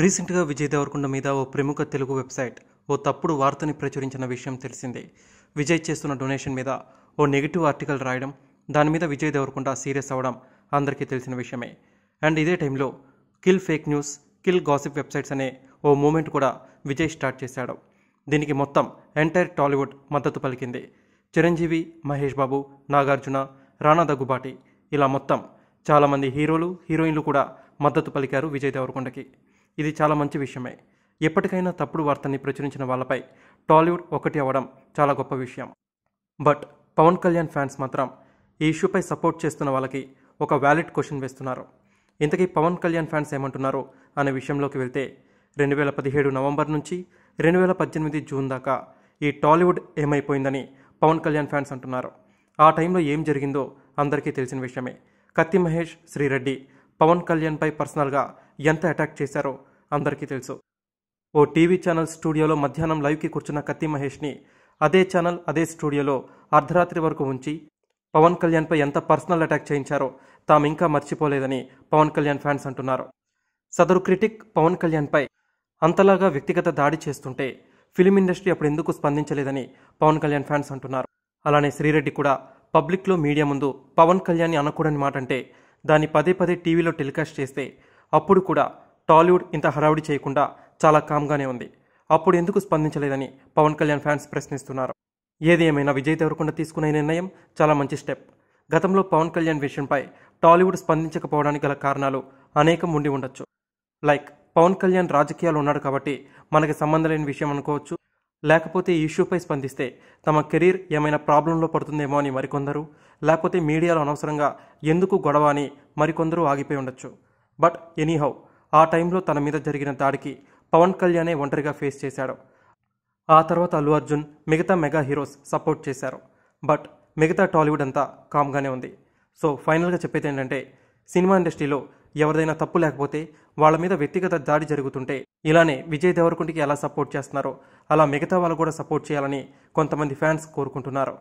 రీసెంట్గా విజయ్ దేవరకొండ మీద ఓ ప్రముఖ తెలుగు వెబ్సైట్ ఓ తప్పుడు వార్తని ప్రచురించిన విషయం తెలిసిందే విజయ్ చేస్తున్న డొనేషన్ మీద ఓ నెగిటివ్ ఆర్టికల్ రాయడం దాని మీద విజయ్ దేవరకొండ సీరియస్ అవ్వడం అందరికీ తెలిసిన విషయమే అండ్ ఇదే టైంలో kill fake news kill gossip websites అనే ఓ మూమెంట్ కూడా విజయ్ స్టార్ట్ చేశాడు దీనికి మొత్తం ఎంటైర్ టాలీవుడ్ మద్దతు పలికింది చిరంజీవి మహేష్ బాబు నాగార్జున రానా దగ్గుబాటి ఇలా మొత్తం చాలామంది హీరోలు హీరోయిన్లు కూడా మద్దతు పలికారు విజయ్ దేవరకొండకి ఇది చాలా మంచి విషయమే ఎప్పటికైనా తప్పుడు వార్తని ప్రచురించిన వాళ్ళపై టాలీవుడ్ ఒకటి అవ్వడం చాలా గొప్ప విషయం బట్ పవన్ కళ్యాణ్ ఫ్యాన్స్ మాత్రం ఈ ఇష్యూపై సపోర్ట్ చేస్తున్న వాళ్ళకి ఒక వ్యాలిడ్ క్వశ్చన్ వేస్తున్నారు ఇంతకీ పవన్ కళ్యాణ్ ఫ్యాన్స్ ఏమంటున్నారు అనే విషయంలోకి వెళ్తే రెండు వేల పదిహేడు నవంబర్ నుంచి రెండు వేల పద్దెనిమిది జూన్ దాకా ఈ టాలీవుడ్ ఏమైపోయిందని పవన్ కళ్యాణ్ ఫ్యాన్స్ అంటున్నారు ఆ టైంలో ఏం జరిగిందో అందరికీ తెలిసిన విషయమే కత్తి మహేష్ శ్రీరెడ్డి పవన్ కళ్యాణ్పై పర్సనల్గా ఎంత అటాక్ చేశారో అందరికీ తెలుసు ఓ టీవీ ఛానల్ స్టూడియోలో మధ్యాహ్నం లైవ్కి కూర్చున్న కత్తి మహేష్ని అదే ఛానల్ అదే స్టూడియోలో అర్ధరాత్రి వరకు ఉంచి పవన్ కళ్యాణ్పై ఎంత పర్సనల్ అటాక్ చేయించారో తాము ఇంకా మర్చిపోలేదని పవన్ కళ్యాణ్ ఫ్యాన్స్ అంటున్నారు సదరు క్రిటిక్ పవన్ కళ్యాణ్పై అంతలాగా వ్యక్తిగత దాడి చేస్తుంటే ఫిలిం ఇండస్ట్రీ అప్పుడు ఎందుకు స్పందించలేదని పవన్ కళ్యాణ్ ఫ్యాన్స్ అంటున్నారు అలానే శ్రీరెడ్డి కూడా పబ్లిక్లో మీడియా ముందు పవన్ కళ్యాణ్ అనకూడని మాట అంటే దాన్ని పదే పదే టీవీలో టెలికాస్ట్ చేస్తే అప్పుడు కూడా టాలీవుడ్ ఇంత హడావుడి చేయకుండా చాలా కామ్గానే ఉంది అప్పుడు ఎందుకు స్పందించలేదని పవన్ కళ్యాణ్ ఫ్యాన్స్ ప్రశ్నిస్తున్నారు ఏది ఏమైనా విజయ్ దేవరకొండ తీసుకునే నిర్ణయం చాలా మంచి స్టెప్ గతంలో పవన్ కళ్యాణ్ విషయంపై టాలీవుడ్ స్పందించకపోవడానికి గల కారణాలు అనేకం ఉండి ఉండొచ్చు లైక్ పవన్ కళ్యాణ్ రాజకీయాలు ఉన్నాడు కాబట్టి మనకి సంబంధం లేని విషయం అనుకోవచ్చు లేకపోతే ఈ ఇష్యూపై స్పందిస్తే తమ కెరీర్ ఏమైనా ప్రాబ్లంలో పడుతుందేమో అని మరికొందరు లేకపోతే మీడియాలో అనవసరంగా ఎందుకు గొడవ అని మరికొందరు ఆగిపోయి ఉండొచ్చు బట్ ఎనీహౌ ఆ టైంలో తన మీద జరిగిన దాడికి పవన్ కళ్యాణే ఒంటరిగా ఫేస్ చేశాడు ఆ తర్వాత అల్లు అర్జున్ మిగతా మెగా హీరోస్ సపోర్ట్ చేశారు బట్ మిగతా టాలీవుడ్ అంతా కామ్గానే ఉంది సో ఫైనల్గా చెప్పేది ఏంటంటే సినిమా ఇండస్ట్రీలో ఎవరిదైనా తప్పు లేకపోతే వాళ్ళ మీద వ్యక్తిగత దాడి జరుగుతుంటే ఇలానే విజయ్ దేవరకుంటికి ఎలా సపోర్ట్ చేస్తున్నారో అలా మిగతా వాళ్ళు కూడా సపోర్ట్ చేయాలని కొంతమంది ఫ్యాన్స్ కోరుకుంటున్నారు